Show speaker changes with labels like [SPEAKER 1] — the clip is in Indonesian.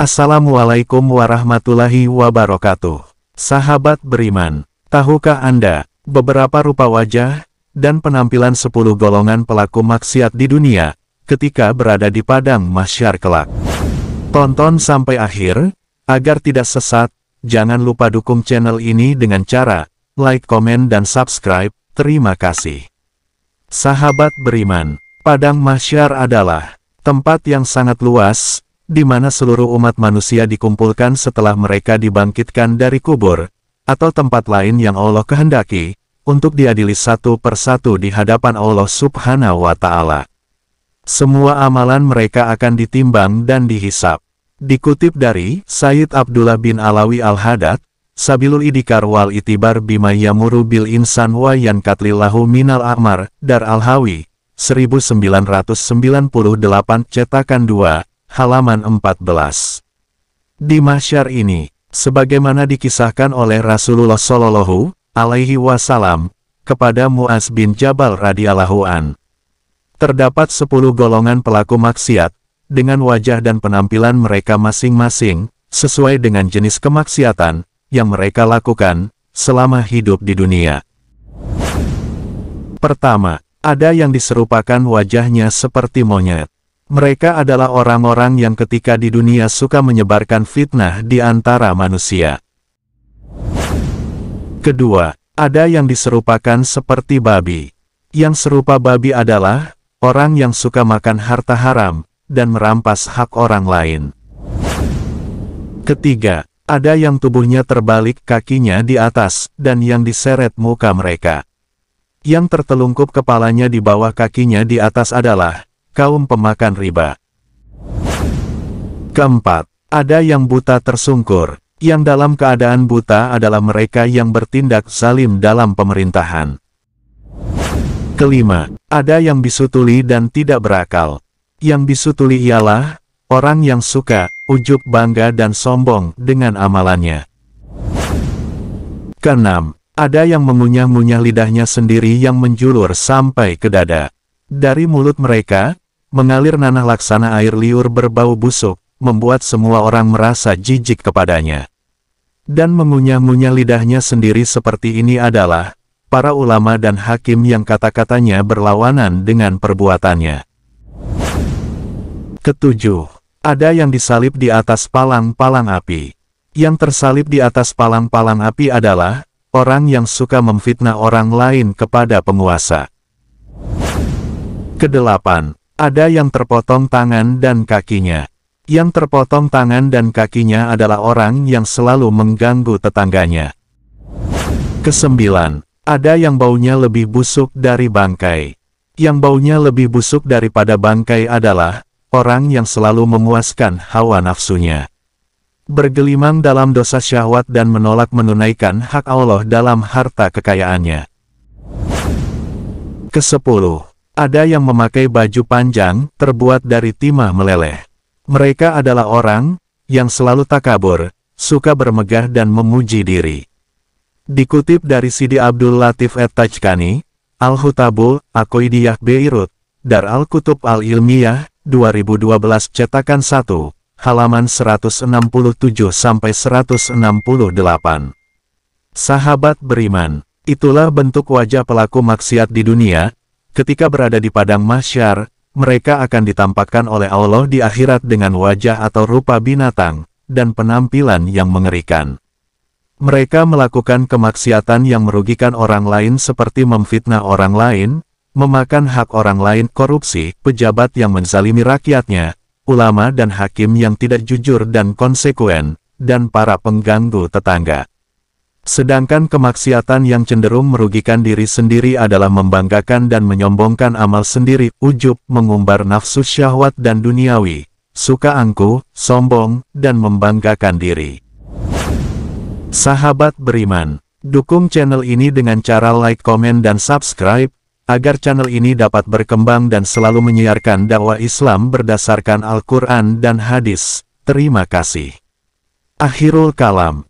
[SPEAKER 1] Assalamualaikum warahmatullahi wabarakatuh. Sahabat beriman, tahukah Anda, beberapa rupa wajah, dan penampilan 10 golongan pelaku maksiat di dunia, ketika berada di padang masyar kelak. Tonton sampai akhir, agar tidak sesat, jangan lupa dukung channel ini dengan cara, like, komen, dan subscribe, terima kasih. Sahabat beriman, Padang masyar adalah tempat yang sangat luas, di mana seluruh umat manusia dikumpulkan setelah mereka dibangkitkan dari kubur, atau tempat lain yang Allah kehendaki, untuk diadili satu persatu di hadapan Allah subhanahu wa ta'ala. Semua amalan mereka akan ditimbang dan dihisap. Dikutip dari Sayyid Abdullah bin Alawi Al-Hadad, Sabilul idikar wal itibar bima yamuru bil insan wa Katlilahu minal amar, dar al-hawi, 1998 cetakan 2, halaman 14. Di mahsyar ini, sebagaimana dikisahkan oleh Rasulullah Shallallahu alaihi wasallam kepada Muaz bin Jabal radhiyallahu an. Terdapat 10 golongan pelaku maksiat dengan wajah dan penampilan mereka masing-masing sesuai dengan jenis kemaksiatan yang mereka lakukan selama hidup di dunia. Pertama, ada yang diserupakan wajahnya seperti monyet. Mereka adalah orang-orang yang ketika di dunia suka menyebarkan fitnah di antara manusia. Kedua, ada yang diserupakan seperti babi. Yang serupa babi adalah orang yang suka makan harta haram dan merampas hak orang lain. Ketiga, ada yang tubuhnya terbalik kakinya di atas dan yang diseret muka mereka. Yang tertelungkup kepalanya di bawah kakinya di atas adalah kaum pemakan riba. Keempat, ada yang buta tersungkur, yang dalam keadaan buta adalah mereka yang bertindak zalim dalam pemerintahan. Kelima, ada yang bisutuli dan tidak berakal. Yang bisutuli ialah, orang yang suka, ujub bangga dan sombong dengan amalannya. Keenam, ada yang mengunyah munyah lidahnya sendiri yang menjulur sampai ke dada. Dari mulut mereka, mengalir nanah laksana air liur berbau busuk, membuat semua orang merasa jijik kepadanya. Dan mengunyah-ngunyah lidahnya sendiri seperti ini adalah, para ulama dan hakim yang kata-katanya berlawanan dengan perbuatannya. Ketujuh, ada yang disalib di atas palang-palang api. Yang tersalib di atas palang-palang api adalah, orang yang suka memfitnah orang lain kepada penguasa. Kedelapan, ada yang terpotong tangan dan kakinya. Yang terpotong tangan dan kakinya adalah orang yang selalu mengganggu tetangganya. Kesembilan, ada yang baunya lebih busuk dari bangkai. Yang baunya lebih busuk daripada bangkai adalah orang yang selalu memuaskan hawa nafsunya bergelimang dalam dosa syahwat dan menolak menunaikan hak Allah dalam harta kekayaannya. Kesepuluh, ada yang memakai baju panjang, terbuat dari timah meleleh. Mereka adalah orang, yang selalu takabur, suka bermegah dan memuji diri. Dikutip dari Sidi Abdul Latif Et-Tajkani, al hutabul Akoidiyah Beirut, Dar Al-Kutub Al-Ilmiyah, 2012 cetakan 1, halaman 167-168. Sahabat beriman, itulah bentuk wajah pelaku maksiat di dunia, Ketika berada di padang mahsyar, mereka akan ditampakkan oleh Allah di akhirat dengan wajah atau rupa binatang, dan penampilan yang mengerikan. Mereka melakukan kemaksiatan yang merugikan orang lain seperti memfitnah orang lain, memakan hak orang lain korupsi, pejabat yang menzalimi rakyatnya, ulama dan hakim yang tidak jujur dan konsekuen, dan para pengganggu tetangga. Sedangkan kemaksiatan yang cenderung merugikan diri sendiri adalah membanggakan dan menyombongkan amal sendiri, ujub, mengumbar nafsu syahwat dan duniawi, suka angkuh, sombong, dan membanggakan diri. Sahabat beriman, dukung channel ini dengan cara like, komen, dan subscribe, agar channel ini dapat berkembang dan selalu menyiarkan dakwah Islam berdasarkan Al-Quran dan hadis. Terima kasih. Akhirul kalam.